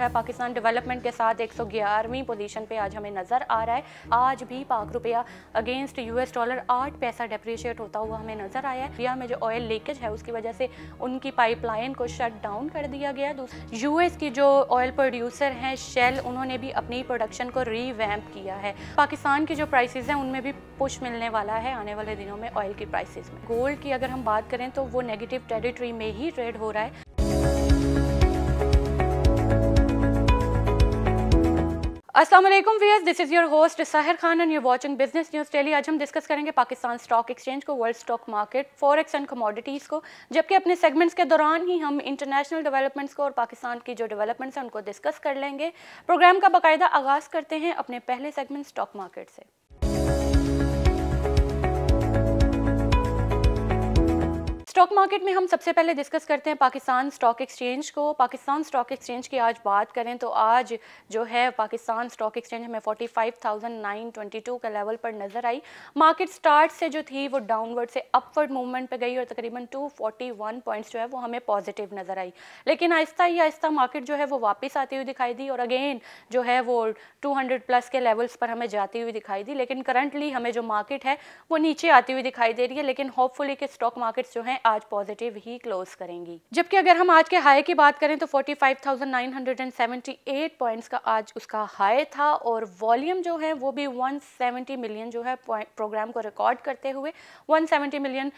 है पाकिस्तान डेवलपमेंट के साथ एक सौ ग्यारहवीं पोजीशन पे आज हमें नज़र आ रहा है आज भी पाक रुपया अगेंस्ट यूएस डॉलर आठ पैसा डेप्रिशिएट होता हुआ हमें नज़र आया है इंडिया में जो ऑयल लीकेज है उसकी वजह से उनकी पाइपलाइन को शट डाउन कर दिया गया यूएस की जो ऑयल प्रोड्यूसर हैं शेल उन्होंने भी अपनी प्रोडक्शन को रीवैम्प किया है पाकिस्तान की जो प्राइसेज हैं उनमें भी पुश मिलने वाला है आने वाले दिनों में ऑयल की प्राइसेज में गोल्ड की अगर हम बात करें तो वो नेगेटिव टेरिटरी में ही ट्रेड हो रहा है असलम viewers this is your host Sahir Khan and you watching business news daily आज हम डिस्कस करेंगे पाकिस्तान स्टॉक एक्सचेंज को world stock market forex and commodities को जबकि अपने सेगमेंट्स के दौरान ही हम इंटरनेशनल डेवलपमेंट्स को और पाकिस्तान की जो डेवलपमेंट्स हैं उनको डिस्कस कर लेंगे प्रोग्राम का बाकायदा आगाज़ करते हैं अपने पहले सेगमेंट स्टॉक मार्केट से स्टॉक मार्केट में हम सबसे पहले डिस्कस करते हैं पाकिस्तान स्टॉक एक्सचेंज को पाकिस्तान स्टॉक एक्सचेंज की आज बात करें तो आज जो है पाकिस्तान स्टॉक एक्सचेंज हमें 45,922 का लेवल पर नज़र आई मार्केट स्टार्ट से जो थी वो डाउनवर्ड से अपवर्ड मूवमेंट पे गई और तकरीबन 241 पॉइंट्स जो है वो हमें पॉजिटिव नज़र आई लेकिन आहिस्ता ही आहिस्ता मार्केट जो है वो वापस आती हुई दिखाई दी और अगेन जो है वो टू प्लस के लेवल्स पर हमें जाती हुई दिखाई दी लेकिन करंटली हमें जो मार्केट है वो नीचे आती हुई दिखाई दे रही है लेकिन होपफुली के स्टॉक मार्केट्स जो हैं आज पॉजिटिव ही क्लोज करेंगी जबकि अगर हम आज के हाई की बात करें तो 45,978 पॉइंट्स का आज उसका हाई था और वॉल्यूम जो है वो भी 170 मिलियन जो है प्रोग्राम को रिकॉर्ड करते हुए 170 मिलियन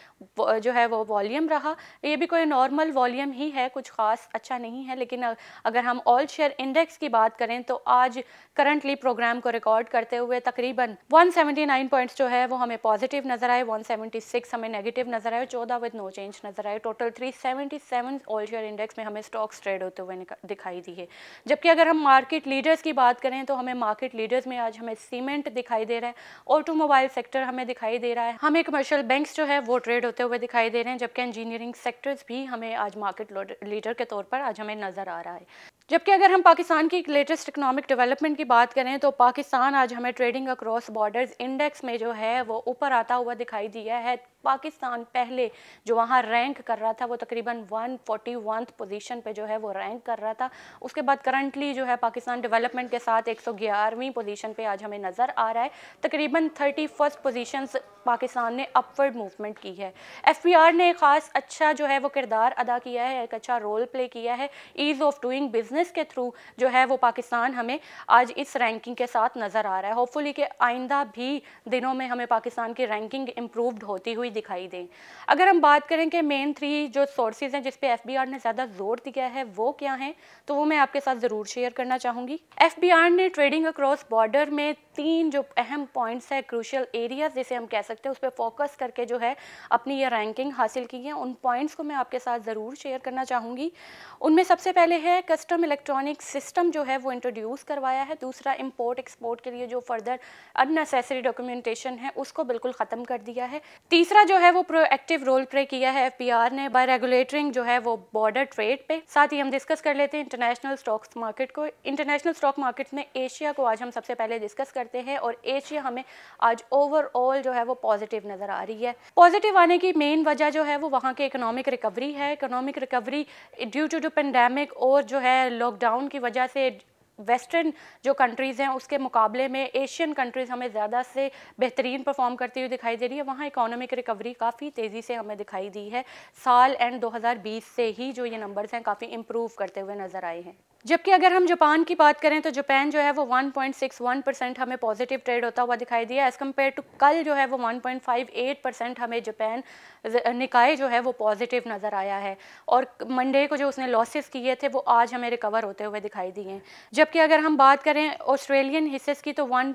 जो है वो वॉल्यूम रहा ये भी कोई नॉर्मल वॉल्यूम ही है कुछ ख़ास अच्छा नहीं है लेकिन अगर हम ऑल शेयर इंडेक्स की बात करें तो आज करंटली प्रोग्राम को रिकॉर्ड करते हुए तकरीबन 179 पॉइंट्स जो है वो हमें पॉजिटिव नज़र आए 176 हमें नेगेटिव नज़र आए चौदह विद नो चेंज चेंज नजर आए टोटल 377 ऑल शेयर इंडेक्स में हमें स्टॉक्स ट्रेड होते हुए दिखाई दिए जबकि अगर हम मार्केट लीडर्स की बात करें तो हमें मार्केट लीडर्स में आज हमें सीमेंट दिखाई दे रहा है ऑटोमोबाइल सेक्टर हमें दिखाई दे रहा है हमें कमर्शियल बैंक्स जो है वो ट्रेड होते हुए दिखाई दे रहे हैं जबकि इंजीनियरिंग सेक्टर्स भी हमें आज मार्केट लीडर के तौर पर आज हमें नज़र आ रहा है जबकि अगर हम पाकिस्तान की लेटेस्ट इकनॉमिक डेवलपमेंट की बात करें तो पाकिस्तान आज हमें ट्रेडिंग अक्रॉस बॉर्डर्स इंडेक्स में जो है वो ऊपर आता हुआ दिखाई दिया है पाकिस्तान पहले जो वहाँ रैंक कर रहा था वो तकरीबन 141 पोजीशन पर जो है वो रैंक कर रहा था उसके बाद करंटली जो है पाकिस्तान डेवलपमेंट के साथ एक ग्यारहवीं पोजीशन पर आज हमें नज़र आ रहा है तकरीबन थर्टी फर्स्ट पोजीशंस पाकिस्तान ने अपवर्ड मूवमेंट की है एफ ने ख़ास अच्छा जो है वो किरदार अदा किया है एक अच्छा रोल प्ले किया है ईज़ ऑफ डूइंग बिज़नेस के थ्रू जो है वो पाकिस्तान हमें आज इस रैंकिंग के साथ नज़र आ रहा है होपफुली कि आइंदा भी दिनों में हमें पाकिस्तान की रैंकिंग इम्प्रूवड होती हुई दिखाई दें अगर हम बात करें कि मेन थ्री जो सोर्सेज हैं जिसपे एफ ने ज़्यादा जोर दिया है वो क्या हैं तो वो मैं आपके साथ ज़रूर शेयर करना चाहूँगी एफ ने ट्रेडिंग अक्रॉस बॉर्डर में तीन जो अहम पॉइंट्स है क्रूशल एरियाज जिसे हम कह सकते हैं उस पर फोकस करके जो है अपनी ये रैंकिंग हासिल की है उन पॉइंट्स को मैं आपके साथ ज़रूर शेयर करना चाहूँगी उनमें सबसे पहले है कस्टम इलेक्ट्रॉनिक सिस्टम जो है वो इंट्रोड्यूस करवाया है दूसरा इम्पोर्ट एक्सपोर्ट के लिए जो फर्दर अननेसेसरी डॉक्यूमेंटेशन है उसको बिल्कुल ख़त्म कर दिया है तीसरा जो है वो प्रोएक्टिव रोल प्ले किया है एफ ने बाय रेगुलेटरिंग जो है वो बॉर्डर ट्रेड पर साथ ही हम डिस्कस कर लेते हैं इंटरनेशनल स्टॉक्स मार्केट को इंटरनेशनल स्टॉक मार्केट में एशिया को आज हम सबसे पहले डिस्कस करते हैं और एशिया हमें आज ओवरऑल जो है वो पॉजिटिव नज़र आ रही है पॉजिटिव आने की मेन वजह जो है वो वहाँ के इकोनॉमिक रिकवरी है इकोनॉमिक रिकवरी ड्यू टू जो पेंडेमिक और जो है लॉकडाउन की वजह से वेस्टर्न जो कंट्रीज़ हैं उसके मुकाबले में एशियन कंट्रीज़ हमें ज़्यादा से बेहतरीन परफॉर्म करती हुई दिखाई दे रही है वहाँ इकोनॉमिक रिकवरी काफ़ी तेज़ी से हमें दिखाई दी है साल एंड 2020 से ही जो ये नंबर्स हैं काफ़ी इम्प्रूव करते हुए नज़र आए हैं जबकि अगर हम जापान की बात करें तो जापान जो है वो 1.61 परसेंट हमें पॉजिटिव ट्रेड होता हुआ दिखाई दिया एज़ कम्पेयर टू कल जो है वो 1.58 परसेंट हमें जापान निकाय जो है वो पॉजिटिव नज़र आया है और मंडे को जो उसने लॉसेस किए थे वो आज हमें रिकवर होते हुए दिखाई दिए जबकि अगर हम बात करें ऑस्ट्रेलियन हिस्सेस की तो वन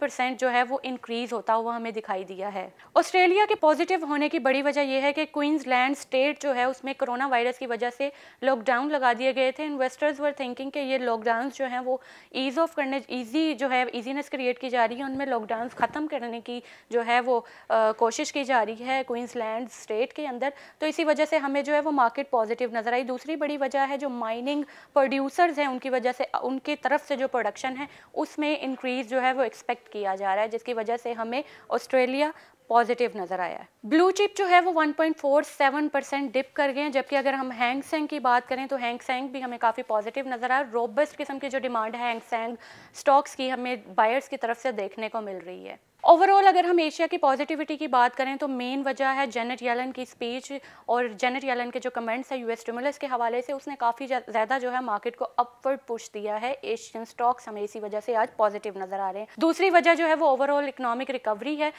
परसेंट जो है वो इंक्रीज़ होता हुआ हमें दिखाई दिया है ऑस्ट्रेलिया के पॉजिटिव होने की बड़ी वजह यह है कि क्वींस स्टेट जो है उसमें कोरोना वायरस की वजह से लॉकडाउन लगा दिए गए थे इन्वेस्टर्स थिंकर्स वर थिंकिंग कि ये लॉकडाउन जो हैं वो ईज़ ऑफ करने ईजी जो है ईजीनेस क्रिएट की जा रही है उनमें लॉकडाउन ख़त्म करने की जो है वो आ, कोशिश की जा रही है क्वींसलैंड स्टेट के अंदर तो इसी वजह से हमें जो है वो मार्केट पॉजिटिव नज़र आई दूसरी बड़ी वजह है जो माइनिंग प्रोड्यूसर्स हैं उनकी वजह से उनकी तरफ से जो प्रोडक्शन है उसमें इंक्रीज़ जो है वो एक्सपेक्ट किया जा रहा है जिसकी वजह से हमें ऑस्ट्रेलिया पॉजिटिव नज़र आया है ब्लू चिप जो है वो 1.47 परसेंट डिप कर गए हैं जबकि अगर हम हैंग सेंग की बात करें तो हैंग सेंग भी हमें काफ़ी पॉजिटिव नज़र आया रोबस्ट किस्म की जो डिमांड है हैंग सेंग स्टॉक्स की हमें बायर्स की तरफ से देखने को मिल रही है ओवरऑल अगर हम एशिया की पॉजिटिविटी की बात करें तो मेन वजह है जेनेट यलन की स्पीच और जेनेट यलन के जो कमेंट्स है यूएस एस के हवाले से उसने काफ़ी ज़्यादा जो है मार्केट को अपवर्ड पुश दिया है एशियन स्टॉक्स हमें इसी वजह से आज पॉजिटिव नज़र आ रहे हैं दूसरी वजह जो है वो ओवरऑल इकनॉमिक रिकवरी है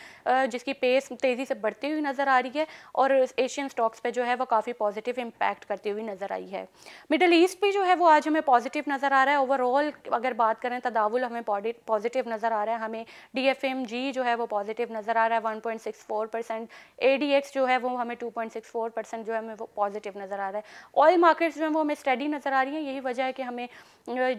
जिसकी पेस तेज़ी से बढ़ती हुई नज़र आ रही है और एशियन स्टॉक्स पर जो है वो काफ़ी पॉजिटिव इम्पैक्ट करती हुई नज़र आई है मिडल ईस्ट भी जो है वो आज हमें पॉजिटिव नज़र आ रहा है ओवरऑल अगर बात करें तदावुल हमें पॉजिटिव नज़र आ रहा है हमें डी जी जो है वो पॉजिटिव नज़र आ रहा है one point six four percent A D X जो है वो हमें two point six four percent जो है हमें वो पॉजिटिव नज़र आ रहा है ऑयल मार्केट्स जो है वो हमें स्टडी नज़र आ रही हैं यही वजह है कि हमें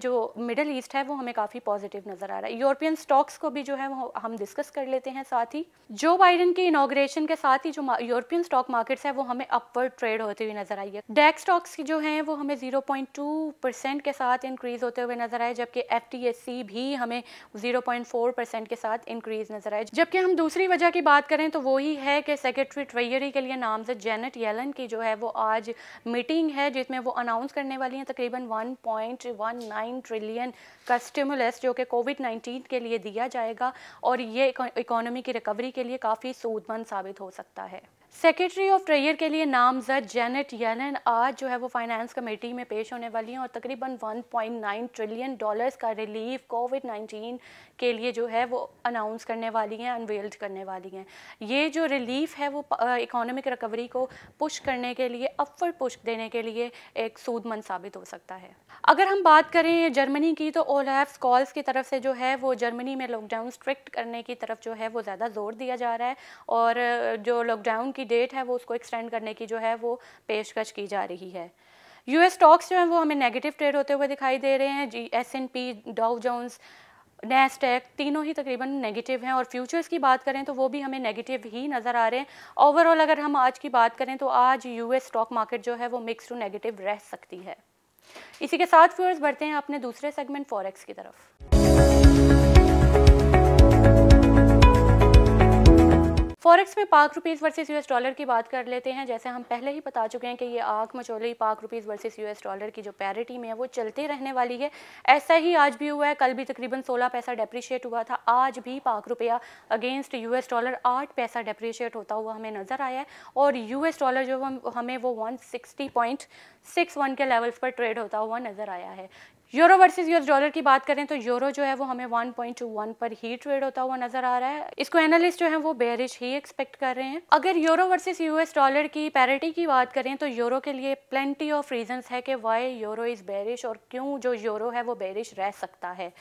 जो मिडल ईस्ट है वो हमें काफ़ी पॉजिटिव नज़र आ रहा है यूरोपियन स्टॉक्स को भी जो है वो हम डिस्कस कर लेते हैं साथ ही जो बाइडन के इनाग्रेशन के साथ ही जो यूरोपियन स्टॉक मार्केट्स है वो हमें अपवर्ड ट्रेड होती हुई नज़र आई है डैक स्टॉक्स की जो हैं वो हमें जीरो पॉइंट टू परसेंट के साथ इंक्रीज़ होते हुए नज़र आए जबकि एफ टी एस सी भी हमें जीरो पॉइंट फोर परसेंट के साथ इंक्रीज़ नज़र नजर आए जबकि हम दूसरी वजह की बात करें तो वो ही है कि सेक्रेटरी ट्रेजरी के लिए नामजद जेनेट येलन की जो है वो आज मीटिंग है जिसमें वो अनाउंस करने वाली हैं तकरीबन 1.19 ट्रिलियन का स्टिमुलस जो कि कोविड 19 के लिए दिया जाएगा और ये इकोनॉमी की रिकवरी के लिए काफ़ी सूदमंद साबित हो सकता है सेक्रेटरी ऑफ ट्रेयर के लिए नामजद जेनेट येलन आज जो है वो फाइनेंस कमेटी में पेश होने वाली हैं और तकरीबन 1.9 ट्रिलियन डॉलर्स का रिलीफ कोविड 19 के लिए जो है वो अनाउंस करने वाली हैं अनवेल्ड करने वाली हैं ये जो रिलीफ है वो इकोनॉमिक रिकवरी को पुश करने के लिए अपर पुश देने के लिए एक सूदमंद साबित हो सकता है अगर हम बात करें जर्मनी की तो ओलैफ स्कॉल्स की तरफ से जो है वो जर्मनी में लॉकडाउन स्ट्रिक्ट करने की तरफ जो है वो ज़्यादा जोर दिया जा रहा है और जो लॉकडाउन की की डेट है वो उसको एक्सटेंड करने की जो है वो पेशकश की जा रही है यूएस स्टॉक्स जो हैं वो हमें नेगेटिव ट्रेड होते हुए दिखाई दे रहे हैं जी S and P Dow Jones Nasdaq तीनों ही तकरीबन नेगेटिव हैं और फ्यूचर्स की बात करें तो वो भी हमें नेगेटिव ही नज़र आ रहे हैं ओवरऑल अगर हम आज की बात करें तो आज यूएस स्टॉक मार्केट जो है वो मिक्स टू नेगेटिव रह सकती है इसी के साथ फ्यूअर्स बढ़ते हैं अपने दूसरे सेगमेंट फॉरेक्स की तरफ फॉरेक्स में पाक रुपीज़ वर्सेस यूएस डॉलर की बात कर लेते हैं जैसे हम पहले ही बता चुके हैं कि ये आग मचोली पाक रुपीज़ वर्सेस यूएस डॉलर की जो पैरिटी में है वो चलते रहने वाली है ऐसा ही आज भी हुआ है कल भी तकरीबन 16 पैसा डेप्रिशिएट हुआ था आज भी पाक रुपया अगेंस्ट यूएस डॉलर आठ पैसा डेप्रिशिएट होता हुआ हमें नज़र आया है और यू डॉलर जो हमें वो वन के लेवल्स पर ट्रेड होता हुआ नज़र आया है यूरो वर्सेस यूएस डॉलर की बात करें तो यूरो जो है वो हमें 1.21 पर ही ट्रेड होता हुआ नजर आ रहा है इसको एनालिस्ट जो है वो बेरिश ही एक्सपेक्ट कर रहे हैं अगर यूरो वर्सेस यूएस डॉलर की पैरिटी की बात करें तो यूरो के लिए प्लेंटी ऑफ रीजन है कि वाई यूरो इज़ बेरिश और क्यों जो यूरो है वो बेरिश रह सकता है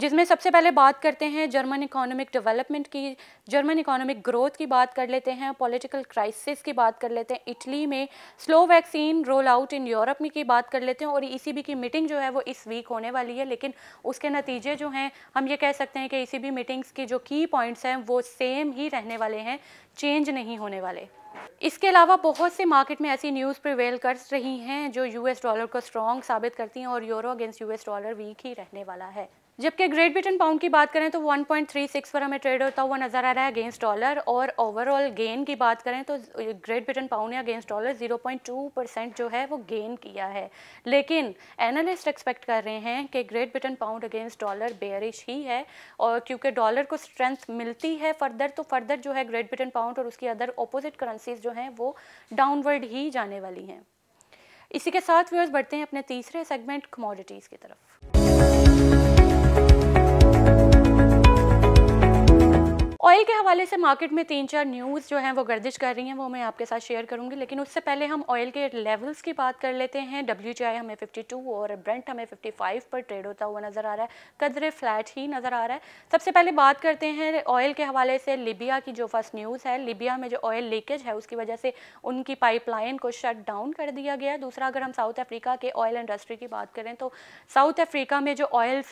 जिसमें सबसे पहले बात करते हैं जर्मन इकोनॉमिक डेवलपमेंट की जर्मन इकोनॉमिक ग्रोथ की बात कर लेते हैं पॉलिटिकल क्राइसिस की बात कर लेते हैं इटली में slow vaccine roll out in Europe में की बात कर लेते हैं और ई e की मीटिंग जो है वो इस वीक वीक होने वाली है लेकिन उसके नतीजे जो हैं हम ये कह सकते हैं कि ई मीटिंग्स की जो की पॉइंट्स हैं वो सेम ही रहने वाले हैं चेंज नहीं होने वाले इसके अलावा बहुत सी मार्केट में ऐसी न्यूज़ प्रिवेल कर रही हैं जो यूएस डॉलर को स्ट्रॉन्ग साबित करती हैं और euro against US dollar weak ही रहने वाला है जबकि ग्रेट ब्रिटेन पाउंड की बात करें तो 1.36 पर हमें ट्रेड होता हुआ नज़र आ रहा है अगेंस्ट डॉलर और ओवरऑल गेन की बात करें तो ग्रेट ब्रिटेन पाउंड ने अगेंस्ट डॉलर 0.2 परसेंट जो है वो गेन किया है लेकिन एनालिस्ट एक्सपेक्ट कर रहे हैं कि great Britain pound against dollar bearish ही है और क्योंकि डॉलर को स्ट्रेंथ मिलती है फर्दर तो फर्दर जो है ग्रेट ब्रिटेन पाउंड और उसकी अदर अपोजिट करेंसीज जो हैं वो डाउनवर्ड ही जाने वाली हैं इसी के साथ व्यूअर्स बढ़ते हैं अपने तीसरे सेगमेंट कमोडिटीज़ की तरफ ऑयल के हवाले से मार्केट में तीन चार न्यूज़ जो हैं वो गर्दिश कर रही हैं वो मैं आपके साथ शेयर करूंगी लेकिन उससे पहले हम ऑयल के लेवल्स की बात कर लेते हैं डब्ल्यू हमें 52 और ब्रेंट हमें 55 पर ट्रेड होता हुआ नज़र आ रहा है कदरे फ्लैट ही नज़र आ रहा है सबसे पहले बात करते हैं ऑयल के हवाले से लिबिया की जो फर्स्ट न्यूज़ है लिबिया में जो ऑयल लीकेज है उसकी वजह से उनकी पाइपलाइन को शट डाउन कर दिया गया दूसरा अगर हम साउथ अफ्रीका के ऑयल इंडस्ट्री की बात करें तो साउथ अफ्रीका में जो ऑयल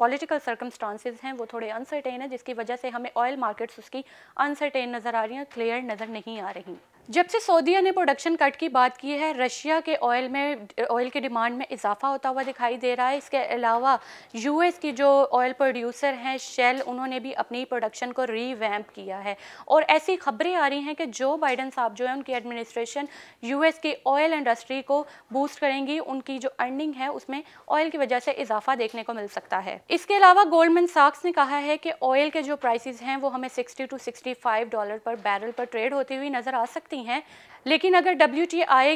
पोलिटिकल सर्कमस्टांसिस हैं वो थोड़े अनसर्टेन है जिसकी वजह से हमें ऑयल मार्केट्स उसकी अनसर्टेन नज़र आ रही हैं क्लियर नज़र नहीं आ रही जब से सऊदीया ने प्रोडक्शन कट की बात की है रशिया के ऑयल में ऑयल की डिमांड में इजाफा होता हुआ दिखाई दे रहा है इसके अलावा यूएस की जो ऑयल प्रोड्यूसर हैं शेल उन्होंने भी अपनी प्रोडक्शन को रीवैम्प किया है और ऐसी खबरें आ रही हैं कि जो बाइडन साहब जो है उनकी एडमिनिस्ट्रेशन यूएस की ऑयल इंडस्ट्री को बूस्ट करेंगी उनकी जो अर्निंग है उसमें ऑयल की वजह से इजाफा देखने को मिल सकता है इसके अलावा गोल्डमैन साक्स ने कहा है कि ऑयल के जो प्राइस हैं वो हमें sixty two sixty dollar per barrel पर ट्रेड होती हुई नज़र आ सकती नहीं हैं लेकिन अगर डब्ल्यू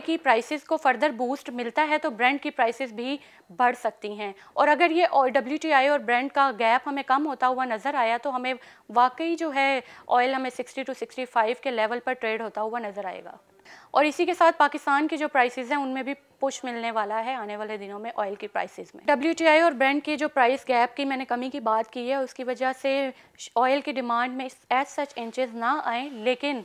की प्राइसेस को फर्दर बूस्ट मिलता है तो ब्रांड की प्राइसेस भी बढ़ सकती हैं और अगर ये डब्ल्यू और ब्रांड का गैप हमें कम होता हुआ नज़र आया तो हमें वाकई जो है ऑयल हमें 60 टू 65 के लेवल पर ट्रेड होता हुआ नज़र आएगा और इसी के साथ पाकिस्तान की जो प्राइसेस हैं उनमें भी पुश मिलने वाला है आने वाले दिनों में ऑयल की प्राइसेस में डब्ल्यू और ब्रांड के जो प्राइस गैप की मैंने कमी की बात की है उसकी वजह से ऑयल की डिमांड में एज सच इंचज़ ना आए लेकिन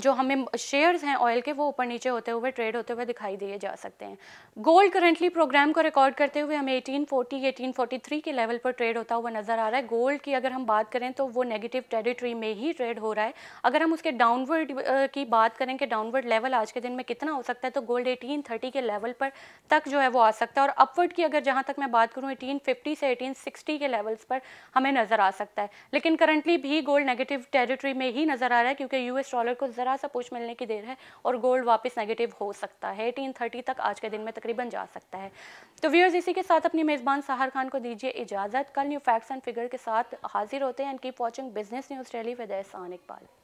जो हमें शेयर्स हैं ऑयल के वो ऊपर नीचे होते हुए ट्रेड होते हुए दिखाई दिए जा सकते हैं गोल्ड करंटली प्रोग्राम को रिकॉर्ड करते हुए हमें 1840 1843 के लेवल पर ट्रेड होता हुआ नज़र आ रहा है गोल्ड की अगर हम बात करें तो वो नेगेटिव टेरिटरी में ही ट्रेड हो रहा है अगर हम उसके डाउनवर्ड की बात करें कि डाउनवर्ड लेवल आज के दिन में कितना हो सकता है तो गोल्ड एटीन के लेवल पर तक जो है वो आ सकता है और अपवर्ड की अगर जहाँ तक मैं बात करूँ एटीन से एटीन के लेवल्स पर हमें नज़र आ सकता है लेकिन करंटली भी गोल्ड नेगेटिव टेरिटरी में ही नज़र आ रहा है क्योंकि यूएस डॉलर को ज़रा सा पुश मिलने की देर है और गोल्ड वापस नेगेटिव हो सकता है एटीन थर्टी तक आज के दिन में तकरीबन जा सकता है तो व्यूअर्स इसी के साथ अपनी मेज़बान साहर खान को दीजिए इजाज़त कल न्यू फैक्ट्स एंड फिगर के साथ हाजिर होते हैं and keep watching business news daily with Ehsan Iqbal